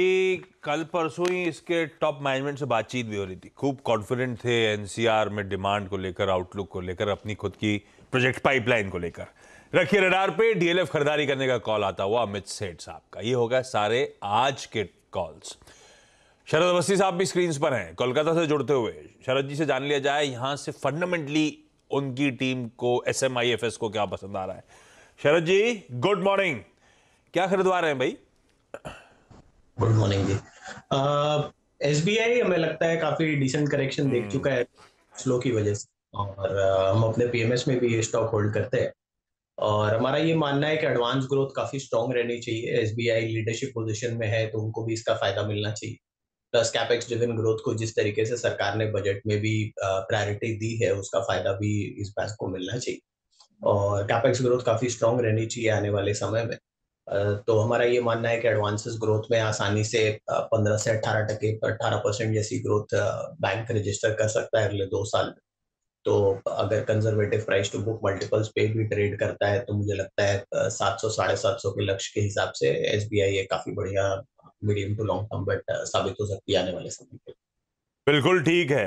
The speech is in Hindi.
कल परसों ही इसके टॉप मैनेजमेंट से बातचीत भी हो रही थी खूब कॉन्फिडेंट थे एनसीआर में डिमांड को लेकर आउटलुक को लेकर अपनी खुद की प्रोजेक्ट पाइपलाइन को लेकर रखिए रडार पे डीएलएफ खरीदारी करने का कॉल आता हुआ अमित सेठ साहब का ये होगा सारे आज के कॉल्स शरद अवस्थी साहब भी स्क्रीन पर हैं कोलकाता से जुड़ते हुए शरद जी से जान लिया जाए यहाँ से फंडामेंटली उनकी टीम को एस को क्या पसंद आ रहा है शरद जी गुड मॉर्निंग क्या खरीदवा रहे हैं भाई good morning ji S B I हमें लगता है काफी डिसेंट करेक्शन देख हम्म। चुका है स्लो की वजह से और uh, हम अपने पीएमएस में भी ये स्टॉक होल्ड करते हैं और हमारा ये मानना है कि एडवांस ग्रोथ काफी स्ट्रॉन्ग रहनी चाहिए एस लीडरशिप पोजिशन में है तो उनको भी इसका फायदा मिलना चाहिए प्लस कैपेक्स ड्रिवन ग्रोथ को जिस तरीके से सरकार ने बजट में भी प्रायोरिटी दी है उसका फायदा भी इस बैंक को मिलना चाहिए और कैपेक्स ग्रोथ काफी स्ट्रॉन्ग रहनी चाहिए आने वाले समय में तो हमारा ये मानना है कि एडवांसेस ग्रोथ में आसानी से पंद्रह से अट्ठारह टके अट्ठारह परसेंट जैसी ग्रोथ बैंक रजिस्टर कर सकता है अगले दो साल में तो अगर conservative price to book multiples पे भी ट्रेड करता है तो मुझे लगता है सात सौ साढ़े सात सौ के लक्ष्य के हिसाब से एस बी आई ये काफी बढ़िया medium to long term bet साबित हो सकती है आने वाले समय पर बिल्कुल ठीक है